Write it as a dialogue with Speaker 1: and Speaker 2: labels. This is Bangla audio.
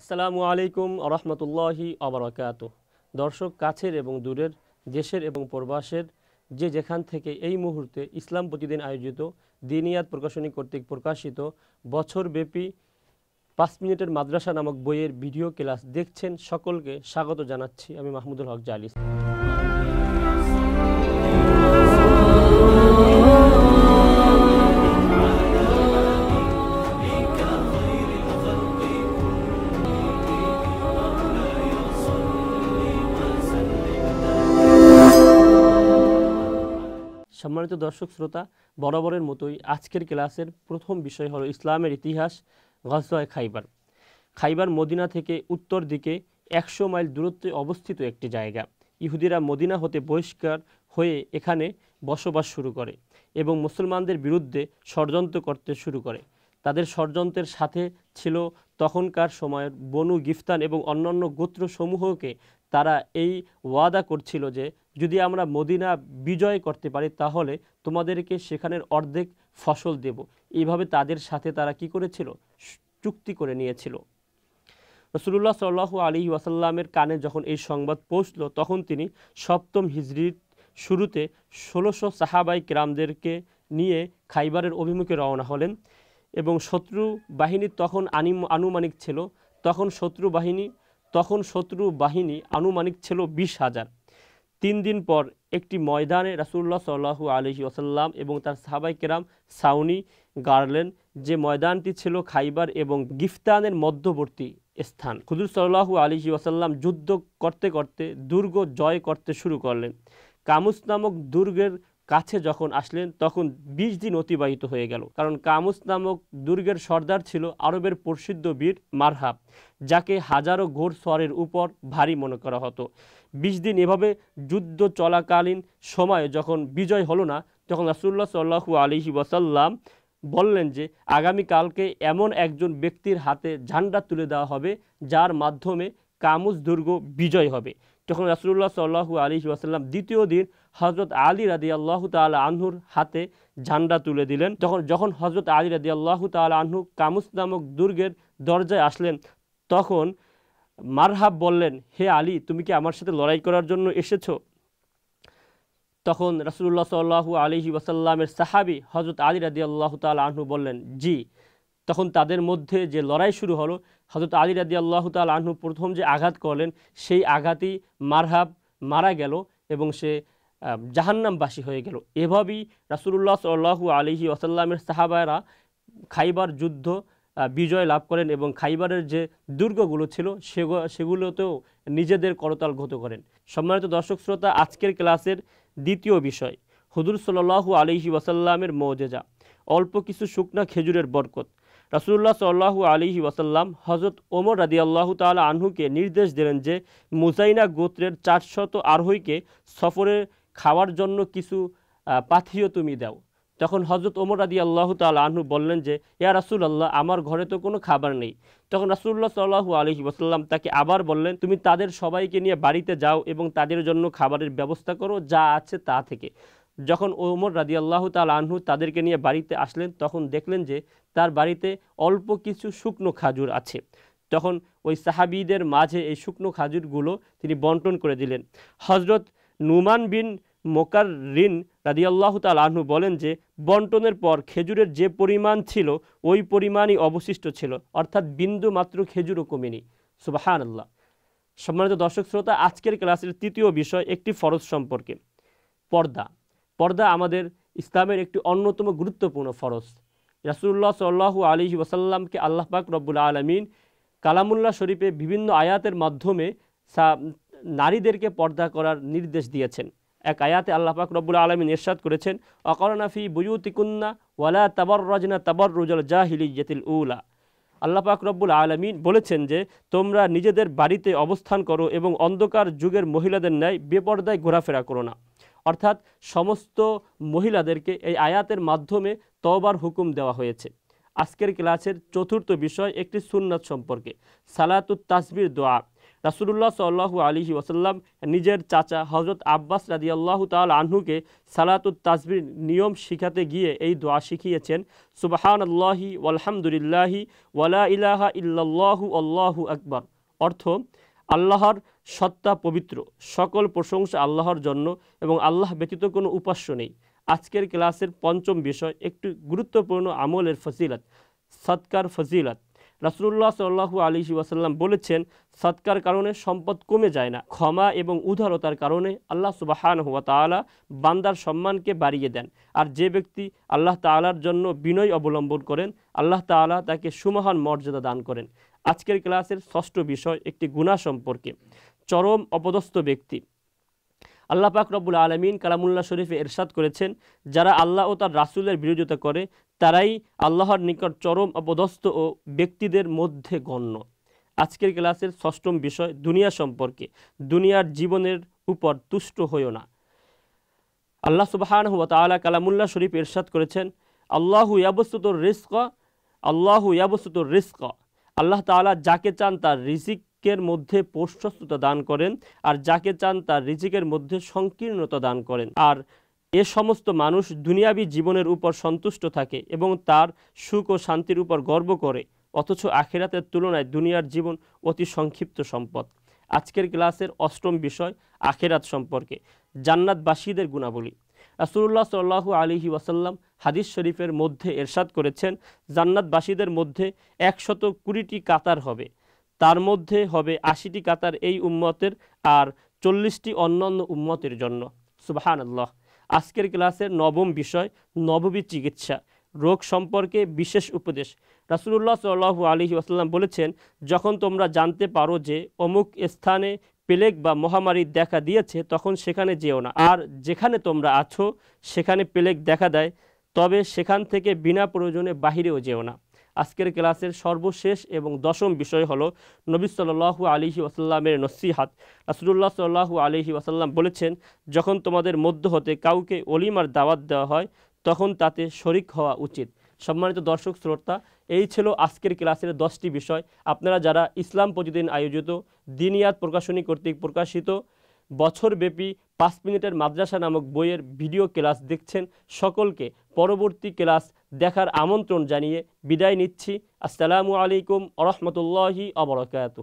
Speaker 1: আসসালামু আলাইকুম আরহামতুল্লাহি আবরাকাত দর্শক কাছের এবং দূরের দেশের এবং প্রবাসের যে যেখান থেকে এই মুহূর্তে ইসলাম প্রতিদিন আয়োজিত দিনিয়াত প্রকাশনী কর্তৃক প্রকাশিত বছরব্যাপী পাঁচ মিনিটের মাদ্রাসা নামক বইয়ের ভিডিও ক্লাস দেখছেন সকলকে স্বাগত জানাচ্ছি আমি মাহমুদুল হক জালিস সম্মানিত দর্শক শ্রোতা বরাবরের মতোই আজকের ক্লাসের প্রথম বিষয় হলো ইসলামের ইতিহাস গজওয়ায় খাইবার খাইবার মদিনা থেকে উত্তর দিকে একশো মাইল দূরত্বে অবস্থিত একটি জায়গা ইহুদিরা মদিনা হতে বহিষ্কার হয়ে এখানে বসবাস শুরু করে এবং মুসলমানদের বিরুদ্ধে ষড়যন্ত্র করতে শুরু করে তাদের ষড়যন্ত্রের সাথে ছিল তখনকার সময়ের বনু গিফতান এবং অন্যান্য গোত্রসমূহকে তারা এই ওয়াদা করছিল যে যদি আমরা মদিনা বিজয় করতে পারি তাহলে তোমাদেরকে সেখানের অর্ধেক ফসল দেব এইভাবে তাদের সাথে তারা কি করেছিল চুক্তি করে নিয়েছিল রসুল্লাহ সাল্লাহ আলী ওয়াসাল্লামের কানে যখন এই সংবাদ পৌঁছল তখন তিনি সপ্তম হিজড়ির শুরুতে ষোলোশো সাহাবাই গ্রামদেরকে নিয়ে খাইবারের অভিমুখে রওনা হলেন এবং শত্রু বাহিনী তখন আনিম আনুমানিক ছিল তখন শত্রু বাহিনী তখন শত্রু বাহিনী আনুমানিক ছিল বিশ হাজার তিন দিন পর একটি ময়দানে রাসুল্লাহ সাল্লাহ আলহি ওসাল্লাম এবং তার সাহাবাই কেরাম সাউনি গার্লেন যে ময়দানটি ছিল খাইবার এবং গিফতানের মধ্যবর্তী স্থান খুদুর সাল্লাহ আলহি ওসাল্লাম যুদ্ধ করতে করতে দুর্গ জয় করতে শুরু করলেন কামুস নামক দুর্গের কাছে যখন আসলেন তখন ২০ দিন অতিবাহিত হয়ে গেল কারণ কামুস নামক দুর্গের সর্দার ছিল আরবের প্রসিদ্ধ বীর মারহাব যাকে হাজারো ঘোর স্বরের উপর ভারী মনে করা হতো বিশ দিন এভাবে যুদ্ধ চলাকালীন সময়ে যখন বিজয় হলো না তখন রাসুল্লাহ সাল্লাহ আলী ওয়াসাল্লাম বললেন যে আগামীকালকে এমন একজন ব্যক্তির হাতে ঝান্ডা তুলে দেওয়া হবে যার মাধ্যমে কামুজ দুর্গ বিজয় হবে তখন রাসুল্লাহ সাল্লাহ আলী ওয়াসাল্লাম দ্বিতীয় দিন হজরত আলী রাদি আল্লাহ তাল আনহুর হাতে ঝান্ডা তুলে দিলেন তখন যখন হজরত আলী রাদি আল্লাহ তাল আনহু কামুজ নামক দুর্গের দরজায় আসলেন তখন মারহাব বললেন হে আলী তুমি কি আমার সাথে লড়াই করার জন্য এসেছ তখন রাসুল্লাহ সাল্লাহ আলী ওয়াসাল্লামের সাহাবি হজরত আলী রাদি আল্লাহ তাল আহু বললেন জি তখন তাদের মধ্যে যে লড়াই শুরু হলো হজরত আলী রাদি আল্লাহ তাল আহু প্রথম যে আঘাত করলেন সেই আঘাতই মারহাব মারা গেল এবং সে জাহান্নামবাসী হয়ে গেল এভাবেই রাসুল্লাহ সাল্লাহু আলিহি ওয়াসাল্লামের সাহাবায়রা খাইবার যুদ্ধ বিজয় লাভ করেন এবং খাইবারের যে দুর্গগুলো ছিল সেগুলোতেও নিজেদের করতাল গত করেন সম্মানিত দর্শক শ্রোতা আজকের ক্লাসের দ্বিতীয় বিষয় হুদুর সাল্লাহ আলিহি ওয়াসাল্লামের মৌজেজা অল্প কিছু শুকনা খেজুরের বরকত রাসুল্লাহ সাল্লাহ আলিহি ওয়াসাল্লাম হজরত ওমর রাদি আল্লাহ তালা আনহুকে নির্দেশ দিলেন যে মুজাইনা গোত্রের চারশত আরহইকে সফরে খাওয়ার জন্য কিছু পাথিও তুমি দাও তখন হজরত ওমর আদি আল্লাহ তাল আহু বললেন যে ইয়া রাসুল আল্লাহ আমার ঘরে তো কোনো খাবার নেই তখন রাসুল্লাহ সাল্লাহ আলহি ওসাল্লাম তাকে আবার বললেন তুমি তাদের সবাইকে নিয়ে বাড়িতে যাও এবং তাদের জন্য খাবারের ব্যবস্থা করো যা আছে তা থেকে যখন ওমর রাদি আল্লাহ তাল আহু তাদেরকে নিয়ে বাড়িতে আসলেন তখন দেখলেন যে তার বাড়িতে অল্প কিছু শুকনো খাজুর আছে তখন ওই সাহাবিদের মাঝে এই শুকনো খাজুরগুলো তিনি বন্টন করে দিলেন হজরত নুমান বিন মোকার রিন রাজিয়াল্লাহ তাল আহ্নু বলেন যে বন্টনের পর খেজুরের যে পরিমাণ ছিল ওই পরিমাণই অবশিষ্ট ছিল অর্থাৎ বিন্দু মাত্র খেজুরও কমেনি সুবাহান আল্লাহ সম্মানিত দর্শক শ্রোতা আজকের ক্লাসের তৃতীয় বিষয় একটি ফরজ সম্পর্কে পর্দা পর্দা আমাদের ইসলামের একটি অন্যতম গুরুত্বপূর্ণ ফরজ রাসুল্লাহ সাল্লাহ আলী ওসাল্লামকে আল্লাহবাক রব্বুল আলমিন কালামুল্লাহ শরীফে বিভিন্ন আয়াতের মাধ্যমে নারীদেরকে পর্দা করার নির্দেশ দিয়েছেন এক আয়াতে আল্লাহ পাক রব্বুল আলমী ইরশাদ করেছেন অকরনাফি বুয়ুতিকুন্না ওয়ালা তাবর রজনা তাবর রুজল জেতিল উলা আল্লাহ পাক রব্বুল আলমিন বলেছেন যে তোমরা নিজেদের বাড়িতে অবস্থান করো এবং অন্ধকার যুগের মহিলাদের ন্যায় বেপর্দায় ঘোরাফেরা করো না অর্থাৎ সমস্ত মহিলাদেরকে এই আয়াতের মাধ্যমে তবার হুকুম দেওয়া হয়েছে আজকের ক্লাসের চতুর্থ বিষয় একটি সুন্নাত সম্পর্কে সালাতুত তাসবির দোয়া রাসুলুল্লাহ সাল্লাহু আলিহি ওসাল্লাম নিজের চাচা হজরত আব্বাস রাজি আল্লাহ তাল আহ্নুকে সালাতুত তাজবির নিয়ম শিখাতে গিয়ে এই দোয়া শিখিয়েছেন সুবাহান আল্লাহি আলহামদুলিল্লাহি ওয়ালা ইলাহা ইল্লাহু আল্লাহু আকবর অর্থ আল্লাহর সত্তা পবিত্র সকল প্রশংসা আল্লাহর জন্য এবং আল্লাহ ব্যতীত কোনো উপাস্য নেই আজকের ক্লাসের পঞ্চম বিষয় একটি গুরুত্বপূর্ণ আমলের ফজিলত সৎকার ফজিলত রাসুল্লাহ সাল্লাহু আলী ওয়াসাল্লাম বলেছেন সৎকার কারণে সম্পদ কমে যায় না ক্ষমা এবং উদারতার কারণে আল্লাহ সুবাহান হুয়া তালা বান্দার সম্মানকে বাড়িয়ে দেন আর যে ব্যক্তি আল্লাহ তালার জন্য বিনয় অবলম্বন করেন আল্লাহ তালা তাকে সুমহান মর্যাদা দান করেন আজকের ক্লাসের ষষ্ঠ বিষয় একটি গুণা সম্পর্কে চরম অপদস্থ ব্যক্তি আল্লাহ পাক রবুল আলমিন কালামুল্লাহ শরীফে এরশাদ করেছেন যারা আল্লাহ ও তার রাসুলের বিরোধিতা করে তারাই আল্লাহর নিকট চরম অপদস্থ ও ব্যক্তিদের মধ্যে গণ্য আজকের ক্লাসের ষষ্ঠম বিষয় দুনিয়া সম্পর্কে দুনিয়ার জীবনের উপর তুষ্ট হইও না আল্লাহ সুবাহান হুয়া তালা কালামুল্লাহ শরীফ ইরশাদ করেছেন আল্লাহু ইয়াবস্তুত রিস্ক আল্লাহু ইয়াবস্তুত রিস্ক আল্লাহ তালা যাকে চান তার রিজিকের মধ্যে প্রশস্ততা দান করেন আর যাকে চান তার রিজিকের মধ্যে সংকীর্ণতা দান করেন আর এ সমস্ত মানুষ দুনিয়াবি জীবনের উপর সন্তুষ্ট থাকে এবং তার সুখ ও শান্তির উপর গর্ব করে অথচ আখেরাতের তুলনায় দুনিয়ার জীবন অতি সংক্ষিপ্ত সম্পদ আজকের ক্লাসের অষ্টম বিষয় আখেরাত সম্পর্কে জান্নাতবাসীদের গুণাবলী রাসুল্লাহ সাল্লাহ আলিহি ওয়াসাল্লাম হাদিস শরীফের মধ্যে এরশাদ করেছেন জান্নাতবাসীদের মধ্যে একশত কুড়িটি কাতার হবে তার মধ্যে হবে আশিটি কাতার এই উম্মতের আর চল্লিশটি অন্যান্য উম্মতের জন্য সুবাহান আল্লাহ আজকের ক্লাসের নবম বিষয় নববী চিকিৎসা রোগ সম্পর্কে বিশেষ উপদেশ রাসুল্লাহ সাল্লাহ আলী আসাল্লাম বলেছেন যখন তোমরা জানতে পারো যে অমুক স্থানে প্লেগ বা মহামারী দেখা দিয়েছে তখন সেখানে যেও না আর যেখানে তোমরা আছো সেখানে প্লেগ দেখা দেয় তবে সেখান থেকে বিনা প্রয়োজনে বাহিরেও যেও না আজকের ক্লাসের সর্বশেষ এবং দশম বিষয় হলো নবী সাল্লাহু আলিহি ওয়াসাল্লামের নসিহাত রাসুল্লাহ সাল্লাহু আলিহি ওয়াসাল্লাম বলেছেন যখন তোমাদের মধ্য হতে কাউকে অলিমার দাওয়াত দেওয়া হয় তখন তাতে শরিক হওয়া উচিত সম্মানিত দর্শক শ্রোতা এই ছিল আজকের ক্লাসের দশটি বিষয় আপনারা যারা ইসলাম প্রতিদিন আয়োজিত দিনিয়াত প্রকাশনী কর্তৃক প্রকাশিত বছরব্যাপী পাঁচ মিনিটের মাদ্রাসা নামক বইয়ের ভিডিও ক্লাস দেখছেন সকলকে পরবর্তী ক্লাস দেখার আমন্ত্রণ জানিয়ে বিদায় নিচ্ছি আসসালামু আলাইকুম আরহামতুল্লাহি অবরকাত